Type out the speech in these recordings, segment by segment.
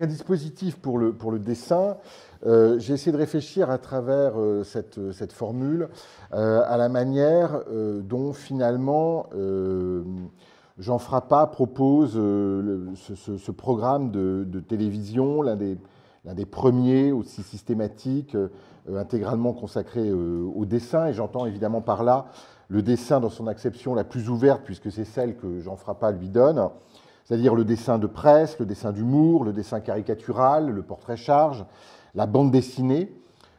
Un dispositif pour le, pour le dessin. Euh, j'ai essayé de réfléchir à travers euh, euh, cette, formule à la manière dont finalement Jean Frappa propose ce, programme de, télévision, l'un des, des, premiers aussi systématiques, intégralement consacré au dessin. Et j'entends évidemment par là le dessin dans son acception la plus ouverte, puisque c'est celle que Jean Frappa lui donne c'est-à-dire le dessin de presse, le dessin d'humour, le dessin caricatural, le portrait-charge, la bande dessinée,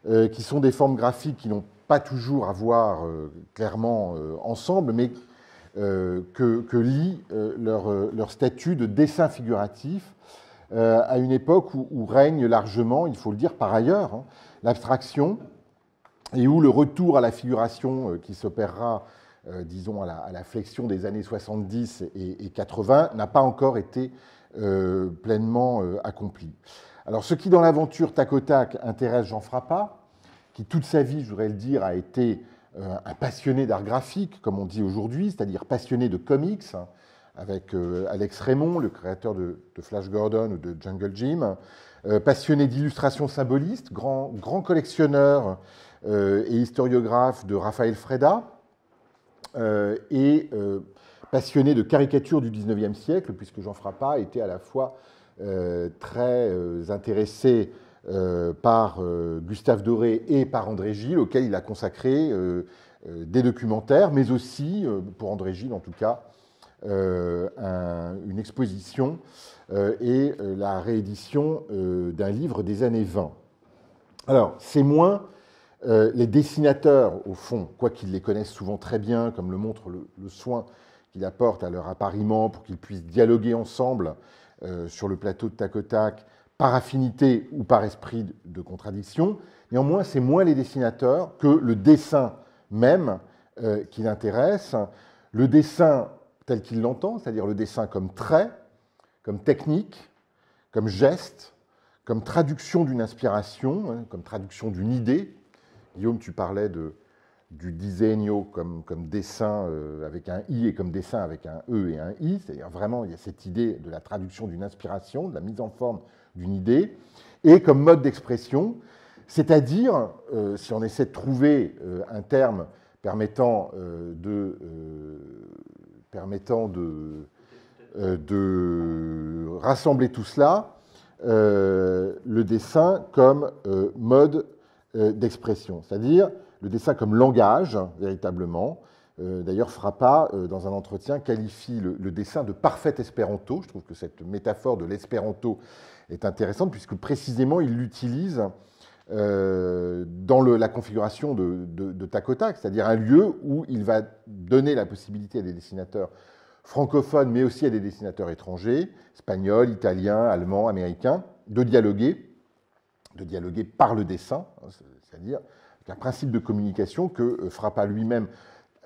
euh, qui sont des formes graphiques qui n'ont pas toujours à voir euh, clairement euh, ensemble, mais que, lie leur, statut de dessin figuratif à une époque où, règne largement, il faut le dire par ailleurs, hein, l'abstraction, et où le retour à la figuration qui s'opérera euh, disons, à la, flexion des années 70 et, 80, n'a pas encore été euh, pleinement euh, accompli. Alors, ce qui, dans l'aventure tac au tac, intéresse Jean Frappa, qui toute sa vie, je voudrais le dire, a été un passionné d'art graphique, comme on dit aujourd'hui, c'est-à-dire passionné de comics, hein, avec Alex Raymond, le créateur de, Flash Gordon ou de Jungle Jim, passionné d'illustration symboliste, grand, grand collectionneur et historiographe de Raphaël Freda, euh, et euh, passionné de caricature du 19e siècle, puisque Jean Frappa était à la fois euh, très intéressé par Gustave Doré et par André Gilles, auquel il a consacré des documentaires, mais aussi, pour André Gilles en tout cas, une exposition et la réédition d'un livre des années 20. Alors, c'est moins euh, les dessinateurs, au fond, quoiqu'ils les connaissent souvent très bien, comme le montre le, soin qu'il apporte à leur appariement pour qu'ils puissent dialoguer ensemble euh, sur le plateau de tac par affinité ou par esprit de, contradiction, néanmoins, c'est moins les dessinateurs que le dessin même euh, qui l'intéresse. Le dessin tel qu'il l'entend, c'est-à-dire le dessin comme trait, comme technique, comme geste, comme traduction d'une inspiration, hein, comme traduction d'une idée, Guillaume, tu parlais du disegno comme, dessin euh, avec un i et comme dessin avec un e et un i. C'est-à-dire vraiment, il y a cette idée de la traduction d'une inspiration, de la mise en forme d'une idée, et comme mode d'expression, c'est-à-dire, euh, si on essaie de trouver euh, un terme permettant de. permettant de de rassembler tout cela, le dessin comme mode euh, d'expression, c'est-à-dire le dessin comme langage, véritablement. Euh, d'ailleurs, Frappa, euh, dans un entretien, qualifie le, dessin de parfait espéranto. Je trouve que cette métaphore de l'espéranto est intéressante, puisque précisément, il l'utilise dans la configuration de, de, de c'est-à-dire un lieu où il va donner la possibilité à des dessinateurs francophones, mais aussi à des dessinateurs étrangers, espagnols, italiens, allemands, américains, de dialoguer de dialoguer par le dessin, hein, c'est-à-dire un principe de communication que euh, Frappa lui-même,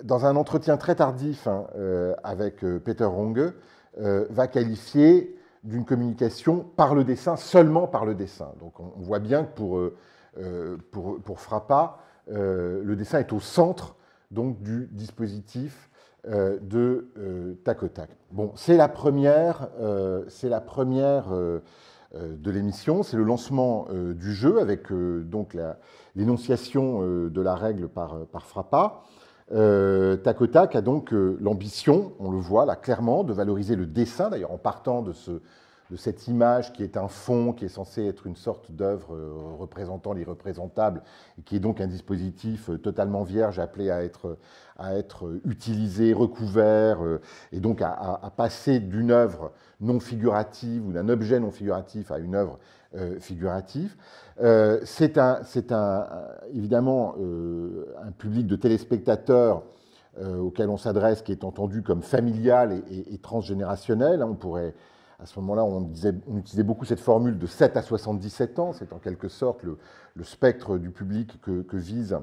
dans un entretien très tardif hein, euh, avec euh, Peter Ronge, va qualifier d'une communication par le dessin, seulement par le dessin. Donc on, voit bien que pour, pour, pour Frappa, le dessin est au centre donc, du dispositif de tac au tac. Bon, c'est la première, c'est la première euh, de l'émission, c'est le lancement euh, du jeu avec euh, donc l'énonciation de la règle par, par Frappa. Euh, tac a donc l'ambition, on le voit là clairement, de valoriser le dessin, d'ailleurs en partant de ce, de cette image qui est un fond, qui est censé être une sorte d'œuvre euh, représentant l'irreprésentable, et qui est donc un dispositif euh, totalement vierge appelé à être, à être euh, utilisé, recouvert, et donc à, passer d'une œuvre non figurative ou d'un objet non figuratif à une œuvre figurative. c'est un, un, évidemment un public de téléspectateurs auquel on s'adresse qui est entendu comme familial et, et transgénérationnel. Hein. On pourrait à ce moment-là, on, utilisait beaucoup cette formule de 7 à 77 ans. C'est en quelque sorte le, spectre du public que, vise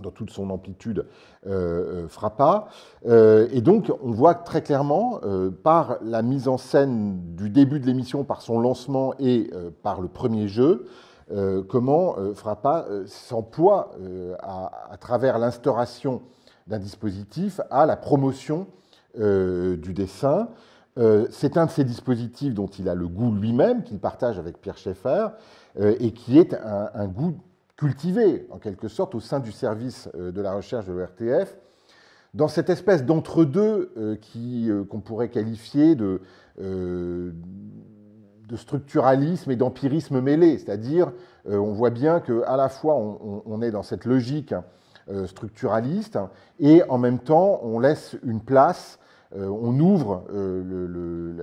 dans toute son amplitude euh, euh, Frappa. Euh, et donc, on voit très clairement, par la mise en scène du début de l'émission, par son lancement et par le premier jeu, comment Frappa s'emploie à, travers l'instauration d'un dispositif à la promotion du dessin. Euh, c'est un de ces dispositifs dont il a le goût lui-même, qu'il partage avec Pierre Schaeffer, euh, et qui est un, goût cultivé, en quelque sorte, au sein du service euh, de la recherche de l'ERTF, dans cette espèce d'entre-deux qu'on pourrait qualifier de, structuralisme et d'empirisme mêlé, c'est-à-dire on voit bien qu'à la fois on, est dans cette logique structuraliste et en même temps on laisse une place euh, on ouvre euh,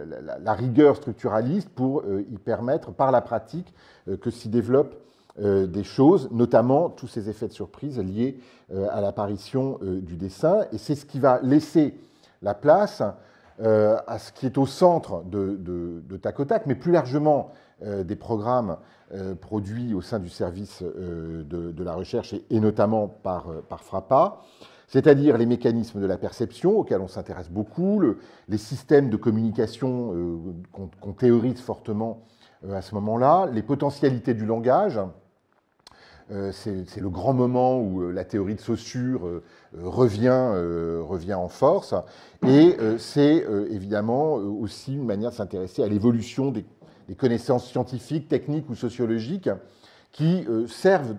la, rigueur structuraliste pour euh, y permettre, par la pratique, que s'y développent des choses, notamment tous ces effets de surprise liés à l'apparition du dessin. Et c'est ce qui va laisser la place à ce qui est au centre de, de, mais plus largement des programmes produits au sein du service de, la recherche et, notamment par, par Frappa c'est-à-dire les mécanismes de la perception auxquels on s'intéresse beaucoup, les systèmes de communication euh, qu'on théorise fortement euh, à ce moment-là, les potentialités du langage. Euh, c'est le grand moment où la théorie de Saussure revient, revient en force. Et c'est évidemment aussi une manière de s'intéresser à l'évolution des, connaissances scientifiques, techniques ou sociologiques qui servent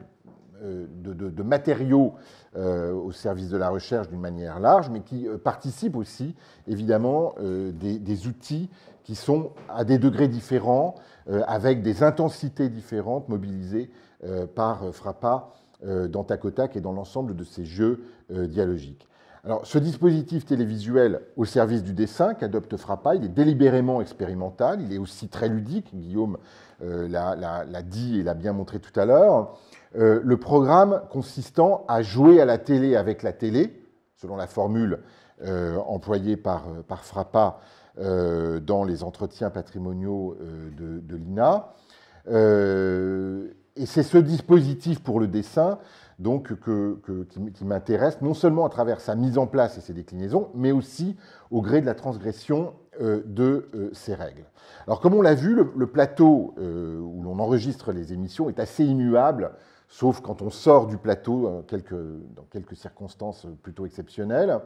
euh, de, matériaux euh, au service de la recherche d'une manière large, mais qui euh, participent aussi évidemment des, outils qui sont à des degrés différents, avec des intensités différentes, mobilisées par Frappa dans Tacotac et dans l'ensemble de ces jeux dialogiques. Alors, ce dispositif télévisuel au service du dessin qu'adopte Frappa, il est délibérément expérimental, il est aussi très ludique, Guillaume l'a dit et l'a bien montré tout à l'heure. Euh, le programme consistant à jouer à la télé avec la télé, selon la formule euh, employée par, euh, Frappa dans les entretiens patrimoniaux de, l'INA. et c'est ce dispositif pour le dessin donc, que, qui, m'intéresse, non seulement à travers sa mise en place et ses déclinaisons, mais aussi au gré de la transgression de ces règles. Alors comme on l'a vu, le, plateau où l'on enregistre les émissions est assez immuable sauf quand on sort du plateau euh, dans quelques circonstances euh, plutôt exceptionnelles.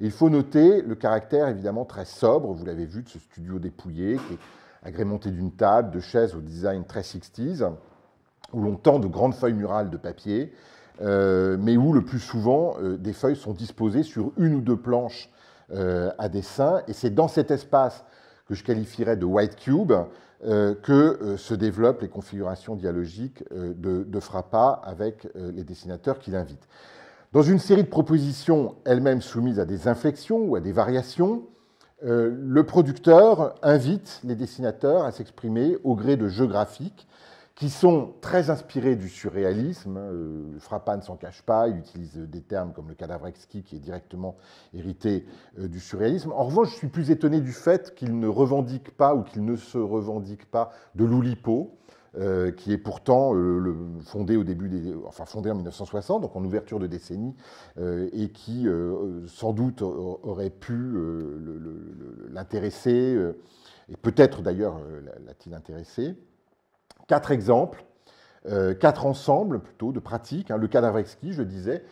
il faut noter le caractère évidemment très sobre, vous l'avez vu, de ce studio dépouillé, qui est agrémenté d'une table, de chaises au design très 60 où l'on tend de grandes feuilles murales de papier, euh, mais où le plus souvent des feuilles sont disposées sur une ou deux planches à dessin. Et c'est dans cet espace que je qualifierais de white cube, euh, que euh, se développent les configurations dialogiques euh, de, de Frappa avec les dessinateurs qu'il invite. Dans une série de propositions elles-mêmes soumises à des inflexions ou à des variations, le producteur invite les dessinateurs à s'exprimer au gré de jeux graphiques qui sont très inspirés du surréalisme. Euh, Frappa ne s'en cache pas, il utilise euh, des termes comme le cadavre exquis qui est directement hérité euh, du surréalisme. En revanche, je suis plus étonné du fait qu'il ne revendique pas ou qu'il ne se revendique pas de l'Oulipo. qui est pourtant fondé au fondé en 1960, donc en ouverture de décennie, et qui sans doute aurait pu l'intéresser et peut-être d'ailleurs l'a-t-il intéressé quatre exemples, euh, quatre ensembles plutôt de pratiques. Hein. le cadavre exquis, je disais,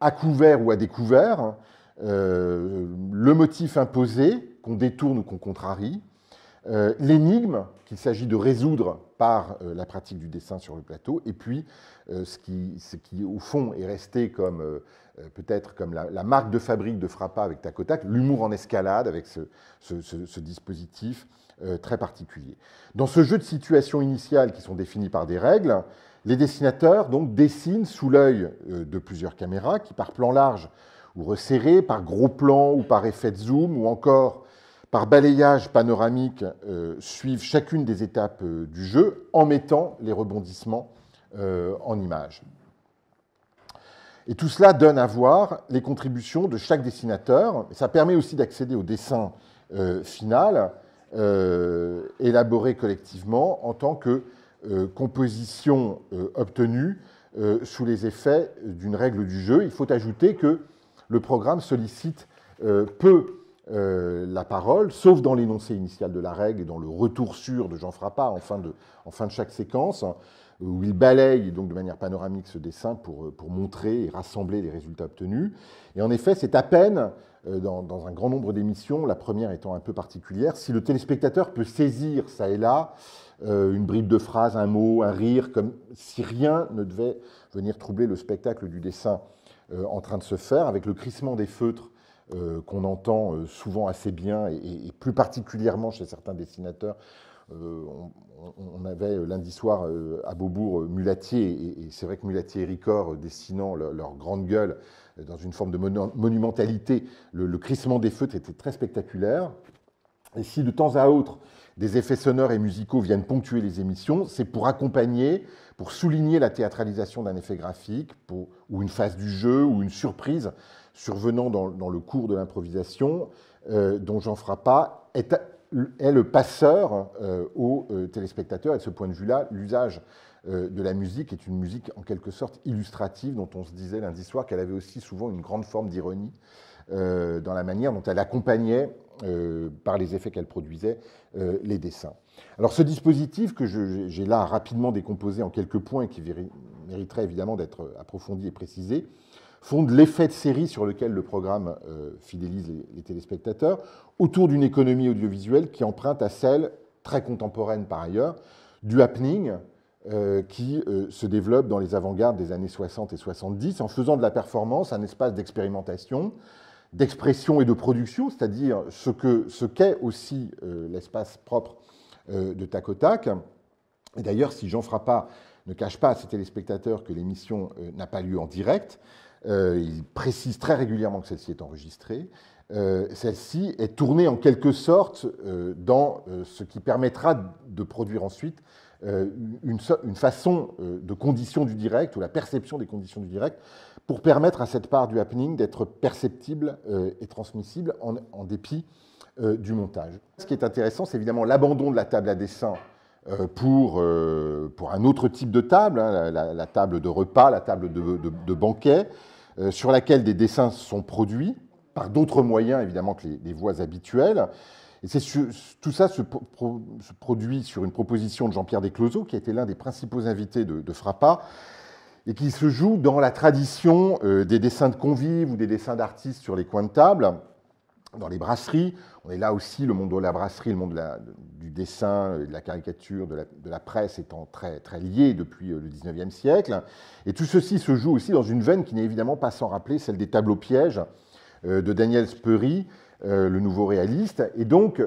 à couvert ou à découvert, hein. euh, le motif imposé qu'on détourne ou qu'on contrarie, euh, l'énigme qu'il s'agit de résoudre par la pratique du dessin sur le plateau, et puis ce, qui, au fond, est resté comme peut-être comme la, marque de fabrique de Frappa avec Tacotac, l'humour en escalade avec ce dispositif euh, très particulier. Dans ce jeu de situations initiales qui sont définies par des règles, les dessinateurs donc dessinent sous l'œil euh, de plusieurs caméras qui, par plan large ou resserré, par gros plan ou par effet de zoom ou encore par balayage panoramique, euh, suivent chacune des étapes du jeu en mettant les rebondissements en images. Et tout cela donne à voir les contributions de chaque dessinateur. Ça permet aussi d'accéder au dessin final euh, élaboré collectivement en tant que euh, composition euh, obtenue sous les effets d'une règle du jeu. Il faut ajouter que le programme sollicite peu la parole, sauf dans l'énoncé initial de la règle et dans le retour sûr de Jean Frappa en fin de chaque séquence. Euh, où il balaye donc de manière panoramique ce dessin euh, pour, montrer et rassembler les résultats obtenus. Et en effet, c'est à peine, euh, dans, dans un grand nombre d'émissions, la première étant un peu particulière, si le téléspectateur peut saisir ça et là une bribe de phrase, un mot, un rire, comme si rien ne devait venir troubler le spectacle du dessin en train de se faire, avec le crissement des feutres qu'on entend souvent assez bien, et, plus particulièrement chez certains dessinateurs euh, on, avait euh, lundi soir euh, à Beaubourg Mulatier, et, c'est vrai que Mulatier et Ricor, dessinant leur, grande gueule dans une forme de monumentalité, le, crissement des feux, était très spectaculaire. Et si de temps à autre, des effets sonores et musicaux viennent ponctuer les émissions, c'est pour accompagner, pour souligner la théâtralisation d'un effet graphique, ou une phase du jeu, ou une surprise survenant dans, le cours de l'improvisation, dont j'en Frappa est est le passeur euh, aux euh, téléspectateurs. Et de ce point de vue-là, l'usage euh, de la musique est une musique en quelque sorte illustrative, dont on se disait lundi soir qu'elle avait aussi souvent une grande forme d'ironie dans la manière dont elle accompagnait, par les effets qu'elle produisait, les dessins. Alors ce dispositif que j'ai là rapidement décomposé en quelques points qui mériterait évidemment d'être approfondi et précisé, fonde l'effet de série sur lequel le programme euh, fidélise les, téléspectateurs, autour d'une économie audiovisuelle qui emprunte à celle, très contemporaine par ailleurs, du happening euh, qui euh, se développe dans les avant-gardes des années 60 et 70, en faisant de la performance un espace d'expérimentation, d'expression et de production, c'est-à-dire ce qu'est ce qu'est aussi l'espace propre de Tac Tac. Et d'ailleurs, si Jean Frappa ne cache pas à ses téléspectateurs que l'émission n'a pas lieu en direct, euh, il précise très régulièrement que celle-ci est enregistrée. Euh, celle-ci est tournée en quelque sorte euh, dans ce qui permettra de produire ensuite une, façon de condition du direct ou la perception des conditions du direct pour permettre à cette part du happening d'être perceptible et transmissible en, dépit du montage. Ce qui est intéressant, c'est évidemment l'abandon de la table à dessin pour, un autre type de table, hein, la, table de repas, la table de banquet. Euh, sur laquelle des dessins sont produits par d'autres moyens évidemment que les, voies habituelles. Et tout ça se, produit sur une proposition de Jean-Pierre Descloseaux, qui a été l'un des principaux invités de, Frappa, et qui se joue dans la tradition euh, des dessins de convives ou des dessins d'artistes sur les coins de table, dans les brasseries. On est là aussi, le monde de la brasserie, le monde la, du dessin, euh, de la caricature, de la, presse étant très, très lié depuis euh, le 19e siècle. Et tout ceci se joue aussi dans une veine qui n'est évidemment pas sans rappeler celle des tableaux pièges euh, de Daniel Speury, le nouveau réaliste. Et donc,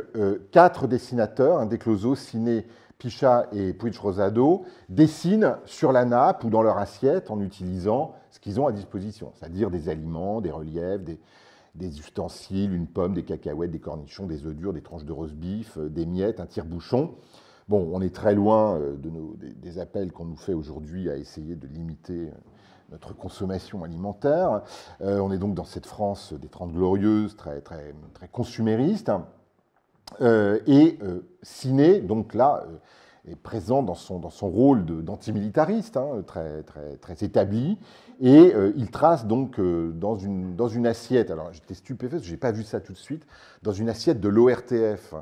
quatre dessinateurs, un closos, Ciné, Pichat et Puig Rosado, dessinent sur la nappe ou dans leur assiette en utilisant ce qu'ils ont à disposition, c'est-à-dire des aliments, des reliefs, des, des ustensiles, une pomme, des cacahuètes, des cornichons, des œufs durs, des tranches de rose bif, euh, des miettes, un tire-bouchon. Bon, on est très loin euh, de nos, des, appels qu'on nous fait aujourd'hui à essayer de limiter euh, notre consommation alimentaire. on est donc dans cette France des Trente Glorieuses, très, très, très consumériste. et ciné, donc là, est présent dans son, dans son rôle d'antimilitariste, hein, très, très, très établi, et euh, il trace donc euh, dans, une, dans une assiette, alors j'étais stupéfait j'ai je n'ai pas vu ça tout de suite, dans une assiette de l'ORTF,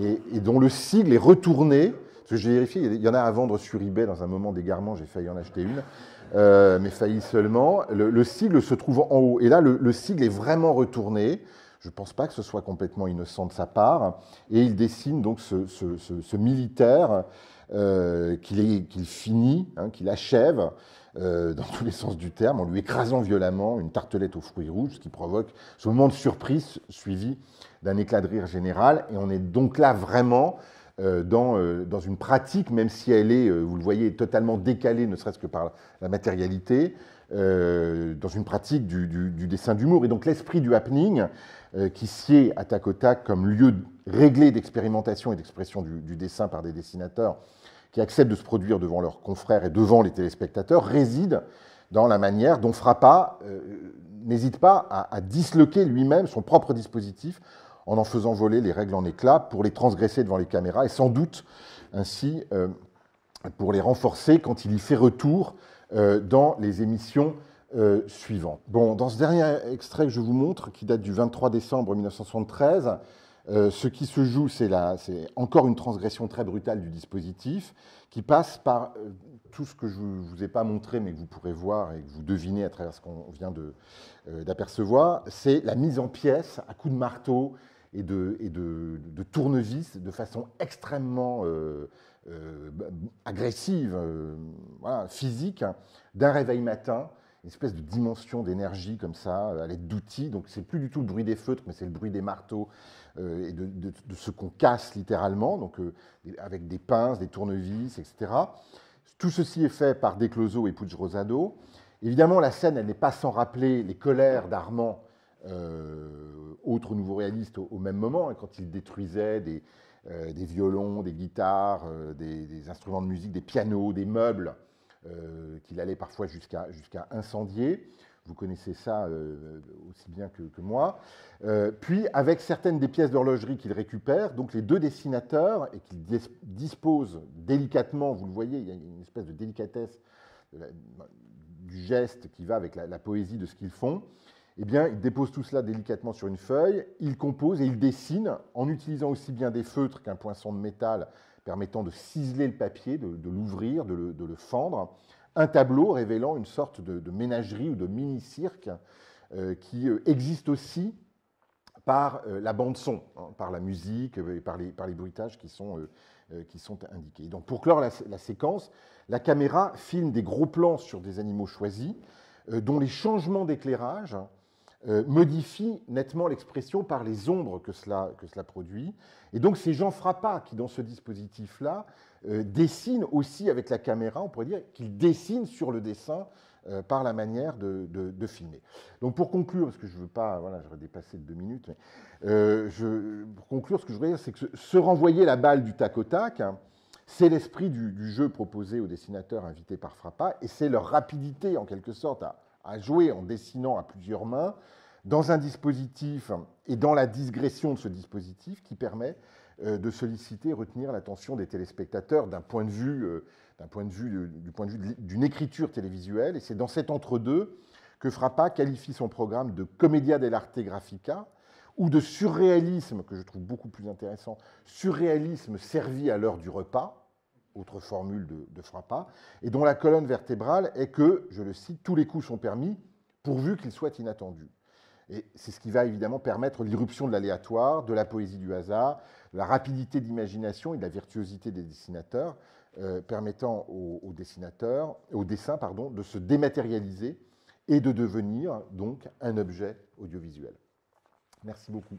et, dont le sigle est retourné, parce que j'ai vérifié, il y en a à vendre sur eBay, dans un moment d'égarement, j'ai failli en acheter une, euh, mais failli seulement, le, sigle se trouve en haut, et là le sigle est vraiment retourné, je ne pense pas que ce soit complètement innocent de sa part. Et il dessine donc ce, militaire euh, qu'il finit, hein, qu'il achève, euh, dans tous les sens du terme, en lui écrasant violemment une tartelette aux fruits rouges, ce qui provoque ce moment de surprise suivi d'un éclat de rire général. Et on est donc là vraiment euh, dans, dans, une pratique, même si elle est, vous le voyez, totalement décalée, ne serait-ce que par la matérialité, euh, dans une pratique du, dessin d'humour. Et donc l'esprit du happening, euh, qui sied à tac tac comme lieu réglé d'expérimentation et d'expression du, dessin par des dessinateurs qui acceptent de se produire devant leurs confrères et devant les téléspectateurs, réside dans la manière dont Frappa euh, n'hésite pas à, à disloquer lui-même son propre dispositif en en faisant voler les règles en éclats pour les transgresser devant les caméras et sans doute ainsi pour les renforcer quand il y fait retour euh, dans les émissions euh, suivantes. Bon, dans ce dernier extrait que je vous montre, qui date du 23 décembre 1973, euh, ce qui se joue, c'est encore une transgression très brutale du dispositif, qui passe par tout ce que je ne vous ai pas montré, mais que vous pourrez voir et que vous devinez à travers ce qu'on vient d'apercevoir, c'est la mise en pièces à coups de marteau et de, et de, de tournevis de façon extrêmement euh, bah, agressive, euh, physique, hein, d'un réveil matin, une espèce de dimension d'énergie comme ça, euh, à l'aide d'outils. Donc c'est plus du tout le bruit des feutres, mais c'est le bruit des marteaux et de, ce qu'on casse littéralement, donc avec des pinces, des tournevis, etc. Tout ceci est fait par Desclosot et Puig Rosado. Évidemment, la scène, elle n'est pas sans rappeler les colères d'Armand, autre nouveau réaliste, au, même moment, hein, quand il détruisait des, euh, des violons, des guitares, euh, des, instruments de musique, des pianos, des meubles, euh, qu'il allait parfois jusqu'à incendier. Vous connaissez ça aussi bien que, moi. puis, avec certaines des pièces d'horlogerie qu'il récupère, donc les deux dessinateurs, et qu'il dispose délicatement, vous le voyez, il y a une espèce de délicatesse du geste qui va avec la poésie de ce qu'ils font, eh bien, il dépose tout cela délicatement sur une feuille, il compose et il dessine en utilisant aussi bien des feutres qu'un poinçon de métal permettant de ciseler le papier, de, l'ouvrir, de, le fendre, un tableau révélant une sorte de, ménagerie ou de mini-cirque euh, qui euh, existe aussi par euh, la bande-son, hein, par la musique et par les, par les bruitages qui sont, qui sont indiqués. Donc, pour clore la séquence, la caméra filme des gros plans sur des animaux choisis, dont les changements d'éclairage euh, modifie nettement l'expression par les ombres que cela, que cela produit. Et donc c'est Jean Frappa qui, dans ce dispositif-là, euh, dessine aussi avec la caméra, on pourrait dire qu'il dessine sur le dessin euh, par la manière de, filmer. Donc pour conclure, parce que je ne veux pas, voilà, j'aurais dépassé de deux minutes, mais, je, pour conclure, ce que je voudrais dire, c'est que se, renvoyer la balle du tac au tac, hein, c'est l'esprit du, du, jeu proposé aux dessinateurs invités par Frappa, et c'est leur rapidité, en quelque sorte, à, à jouer en dessinant à plusieurs mains dans un dispositif et dans la digression de ce dispositif qui permet euh, de solliciter et retenir l'attention des téléspectateurs d'un point de vue, euh, d'un point de vue, euh, du point de vue d'une écriture télévisuelle. Et c'est dans cet entre-deux que Frappa qualifie son programme de commedia dell'arte grafica ou de surréalisme, que je trouve beaucoup plus intéressant, surréalisme servi à l'heure du repas, autre formule de, Frappa, et dont la colonne vertébrale est que, je le cite, tous les coups sont permis pourvu qu'ils soient inattendus. Et c'est ce qui va évidemment permettre l'irruption de l'aléatoire, de la poésie du hasard, la rapidité d'imagination et de la virtuosité des dessinateurs, euh, permettant aux, aux, dessinateurs, au dessins pardon, de se dématérialiser et de devenir donc un objet audiovisuel. Merci beaucoup.